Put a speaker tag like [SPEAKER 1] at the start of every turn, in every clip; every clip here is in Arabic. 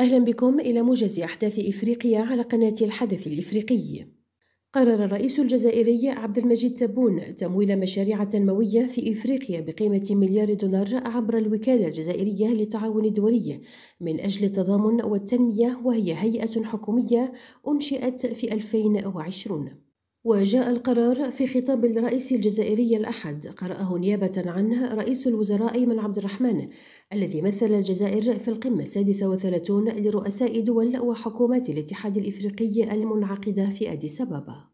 [SPEAKER 1] أهلا بكم إلى موجز أحداث إفريقيا على قناة الحدث الإفريقي. قرر الرئيس الجزائري عبد المجيد تبون تمويل مشاريع تنموية في إفريقيا بقيمة مليار دولار عبر الوكالة الجزائرية للتعاون الدولي من أجل التضامن والتنمية وهي هيئة حكومية أنشئت في 2020. وجاء القرار في خطاب الرئيس الجزائري الأحد قرأه نيابة عنه رئيس الوزراء أيمن عبد الرحمن الذي مثل الجزائر في القمة السادسة وثلاثون لرؤساء دول وحكومات الاتحاد الإفريقي المنعقدة في أديس أبابا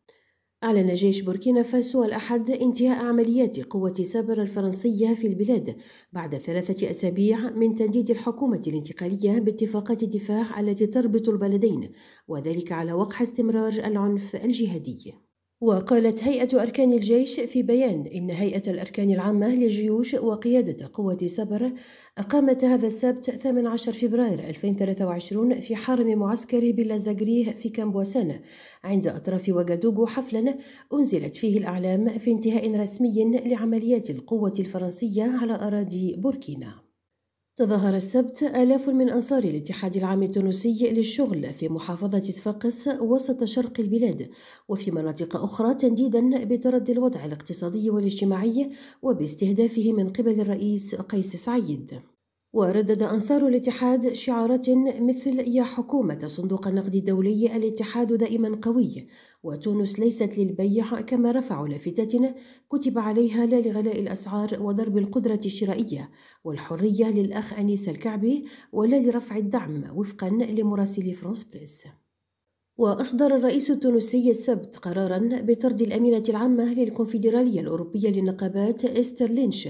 [SPEAKER 1] أعلن جيش بوركينا فاسو الأحد انتهاء عمليات قوة سابر الفرنسية في البلاد بعد ثلاثة أسابيع من تنديد الحكومة الانتقالية باتفاقات الدفاع التي تربط البلدين وذلك على وقع استمرار العنف الجهادي وقالت هيئة أركان الجيش في بيان إن هيئة الأركان العامة للجيوش وقيادة قوة سبر أقامت هذا السبت 18 فبراير 2023 في حرم معسكر بلازاغريه في كامبوسانا عند أطراف وغادوغو حفلا أنزلت فيه الأعلام في انتهاء رسمي لعمليات القوة الفرنسية على أراضي بوركينا تظاهر السبت آلاف من أنصار الاتحاد العام التونسي للشغل في محافظة صفاقس وسط شرق البلاد وفي مناطق أخرى تنديدا بتردي الوضع الاقتصادي والاجتماعي وباستهدافه من قبل الرئيس قيس سعيد وردد أنصار الاتحاد شعارات مثل يا حكومة صندوق النقد الدولي الاتحاد دائما قوي وتونس ليست للبيع كما رفعوا لافتتنا كتب عليها لا لغلاء الأسعار وضرب القدرة الشرائية والحرية للأخ أنيس الكعبي ولا لرفع الدعم وفقا لمراسل فرانس بريس وأصدر الرئيس التونسي السبت قرارا بطرد الأمينة العامة للكونفدرالية الأوروبية للنقابات إستر لينش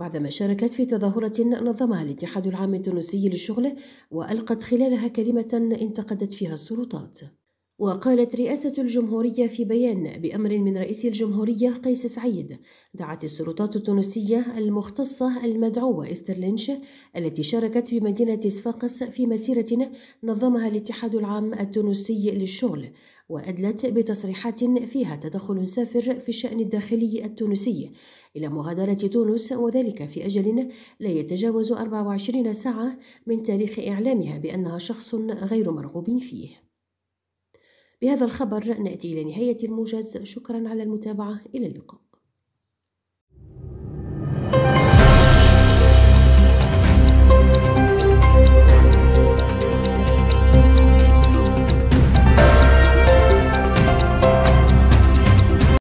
[SPEAKER 1] بعدما شاركت في تظاهرة نظمها الاتحاد العام التونسي للشغل وألقت خلالها كلمة انتقدت فيها السلطات وقالت رئاسة الجمهورية في بيان بأمر من رئيس الجمهورية قيس سعيد دعت السلطات التونسية المختصة المدعوة استرلينش التي شاركت بمدينة صفاقس في مسيرة نظمها الاتحاد العام التونسي للشغل وأدلت بتصريحات فيها تدخل سافر في الشأن الداخلي التونسي إلى مغادرة تونس وذلك في أجل لا يتجاوز 24 ساعة من تاريخ إعلامها بأنها شخص غير مرغوب فيه بهذا الخبر نأتي إلى نهاية الموجز شكرا على المتابعة إلى اللقاء